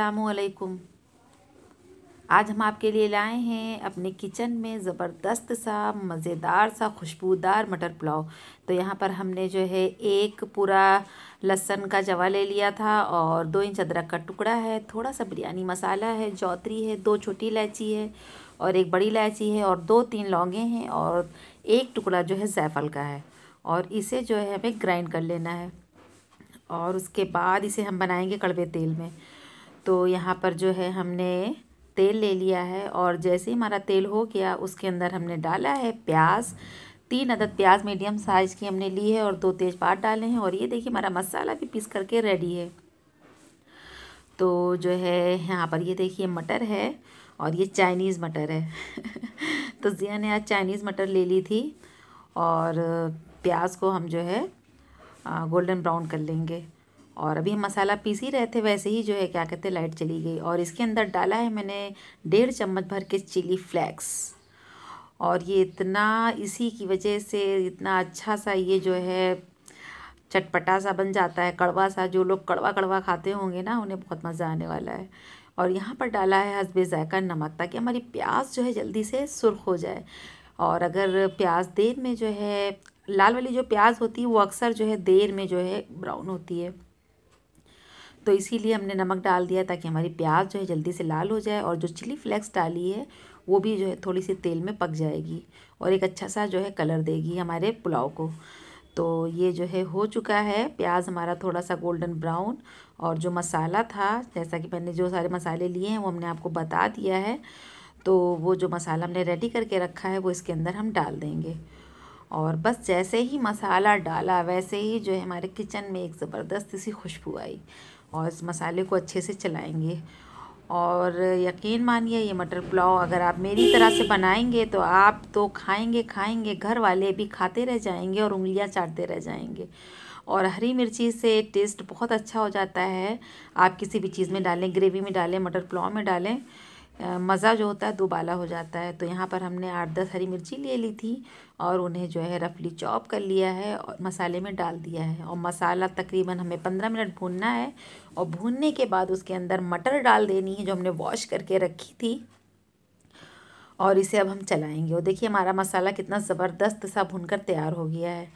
असलकुम आज हम आपके लिए लाए हैं अपने किचन में ज़बरदस्त सा मज़ेदार सा खुशबूदार मटर पुलाव तो यहाँ पर हमने जो है एक पूरा लहसन का जवा ले लिया था और दो इंच अदरक का टुकड़ा है थोड़ा सा बिरयानी मसाला है जौतरी है दो छोटी इलायची है और एक बड़ी इलायची है और दो तीन लौंगे हैं और एक टुकड़ा जो है जैफल का है और इसे जो है हमें ग्राइंड कर लेना है और उसके बाद इसे हम बनाएंगे कड़वे तेल में तो यहाँ पर जो है हमने तेल ले लिया है और जैसे ही हमारा तेल हो गया उसके अंदर हमने डाला है प्याज तीन अदद प्याज मीडियम साइज़ की हमने ली है और दो तेज़पात डाले हैं और ये देखिए हमारा मसाला भी पीस करके रेडी है तो जो है यहाँ पर ये देखिए मटर है और ये चाइनीज़ मटर है तो जिया ने आज चाइनीज़ मटर ले ली थी और प्याज को हम जो है गोल्डन ब्राउन कर लेंगे और अभी हम मसाला पीस ही रहे थे वैसे ही जो है क्या कहते हैं लाइट चली गई और इसके अंदर डाला है मैंने डेढ़ चम्मच भर के चिली फ्लेक्स और ये इतना इसी की वजह से इतना अच्छा सा ये जो है चटपटा सा बन जाता है कड़वा सा जो लोग कड़वा कड़वा खाते होंगे ना उन्हें बहुत मज़ा आने वाला है और यहाँ पर डाला है हसबे ज़ायका नमक ताकि हमारी प्याज जो है जल्दी से सुरख हो जाए और अगर प्याज देर में जो है लाल वाली जो प्याज होती है वो अक्सर जो है देर में जो है ब्राउन होती है तो इसीलिए हमने नमक डाल दिया ताकि हमारी प्याज जो है जल्दी से लाल हो जाए और जो चिली फ्लेक्स डाली है वो भी जो है थोड़ी सी तेल में पक जाएगी और एक अच्छा सा जो है कलर देगी हमारे पुलाव को तो ये जो है हो चुका है प्याज हमारा थोड़ा सा गोल्डन ब्राउन और जो मसाला था जैसा कि मैंने जो सारे मसाले लिए हैं वो हमने आपको बता दिया है तो वो जो मसाला हमने रेडी करके रखा है वो इसके अंदर हम डाल देंगे और बस जैसे ही मसाला डाला वैसे ही जो है हमारे किचन में एक ज़बरदस्त सी खुशबू आई और इस मसाले को अच्छे से चलाएंगे और यकीन मानिए ये मटर पुलाव अगर आप मेरी तरह से बनाएंगे तो आप तो खाएंगे खाएंगे घर वाले भी खाते रह जाएंगे और उंगलियां चाटते रह जाएंगे और हरी मिर्ची से टेस्ट बहुत अच्छा हो जाता है आप किसी भी चीज़ में डालें ग्रेवी में डालें मटर पुलाव में डालें मज़ा जो होता है दुबाला हो जाता है तो यहाँ पर हमने आठ दस हरी मिर्ची ले ली थी और उन्हें जो है रफली चॉप कर लिया है और मसाले में डाल दिया है और मसाला तकरीबन हमें पंद्रह मिनट भूनना है और भूनने के बाद उसके अंदर मटर डाल देनी है जो हमने वॉश करके रखी थी और इसे अब हम चलाएंगे और देखिए हमारा मसाला कितना ज़बरदस्त सा भुनकर तैयार हो गया है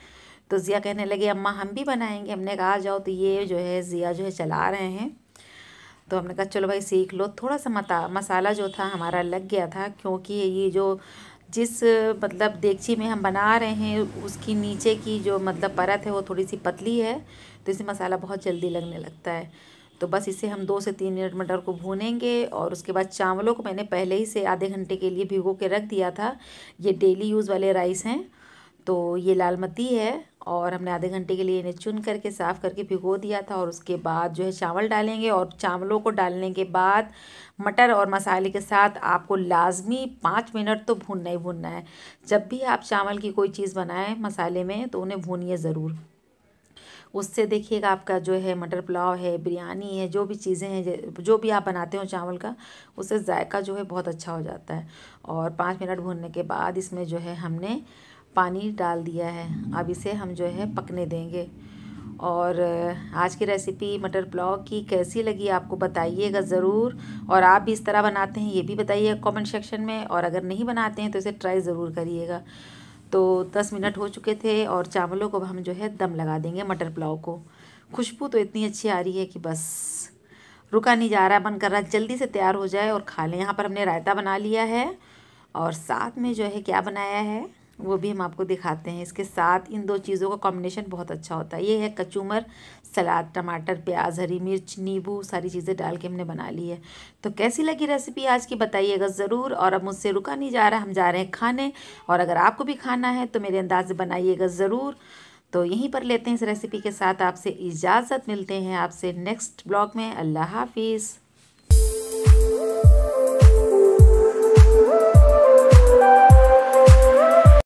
तो ज़िया कहने लगे अम्मा हम भी बनाएंगे हमने कहा जाओ तो ये जो है ज़िया जो है चला रहे हैं तो हमने कहा चलो भाई सीख लो थोड़ा सा मता मसाला जो था हमारा लग गया था क्योंकि ये जो जिस मतलब देगची में हम बना रहे हैं उसकी नीचे की जो मतलब परत है वो थोड़ी सी पतली है तो इसे मसाला बहुत जल्दी लगने लगता है तो बस इसे हम दो से तीन मिनट मटर को भूनेंगे और उसके बाद चावलों को मैंने पहले ही से आधे घंटे के लिए भिगो के रख दिया था ये डेली यूज़ वाले राइस हैं तो ये लाल मती है और हमने आधे घंटे के लिए इन्हें चुन करके साफ़ करके भिगो दिया था और उसके बाद जो है चावल डालेंगे और चावलों को डालने के बाद मटर और मसाले के साथ आपको लाजमी पाँच मिनट तो भूनना ही भूनना है जब भी आप चावल की कोई चीज़ बनाएं मसाले में तो उन्हें भूनिए ज़रूर उससे देखिएगा आपका जो है मटर पुलाव है बिरयानी है जो भी चीज़ें हैं जो भी आप बनाते हो चावल का उससे जायका जो है बहुत अच्छा हो जाता है और पाँच मिनट भूनने के बाद इसमें जो है हमने पानी डाल दिया है अब इसे हम जो है पकने देंगे और आज की रेसिपी मटर पुलाव की कैसी लगी आपको बताइएगा ज़रूर और आप भी इस तरह बनाते हैं ये भी बताइए कमेंट सेक्शन में और अगर नहीं बनाते हैं तो इसे ट्राई ज़रूर करिएगा तो दस मिनट हो चुके थे और चावलों को हम जो है दम लगा देंगे मटर पुलाव को खुशबू तो इतनी अच्छी आ रही है कि बस रुका नहीं जा रहा बन मन कर रहा जल्दी से तैयार हो जाए और खा लें यहाँ पर हमने रायता बना लिया है और साथ में जो है क्या बनाया है वो भी हम आपको दिखाते हैं इसके साथ इन दो चीज़ों का कॉम्बिनेशन बहुत अच्छा होता है ये है कचूमर सलाद टमाटर प्याज हरी मिर्च नींबू सारी चीज़ें डाल के हमने बना ली है तो कैसी लगी रेसिपी आज की बताइएगा ज़रूर और अब मुझसे रुका नहीं जा रहा हम जा रहे हैं खाने और अगर आपको भी खाना है तो मेरे अंदाज बनाइएगा ज़रूर तो यहीं पर लेते हैं इस रेसिपी के साथ आपसे इजाज़त मिलते हैं आपसे नेक्स्ट ब्लॉग में अल्लाह हाफिज़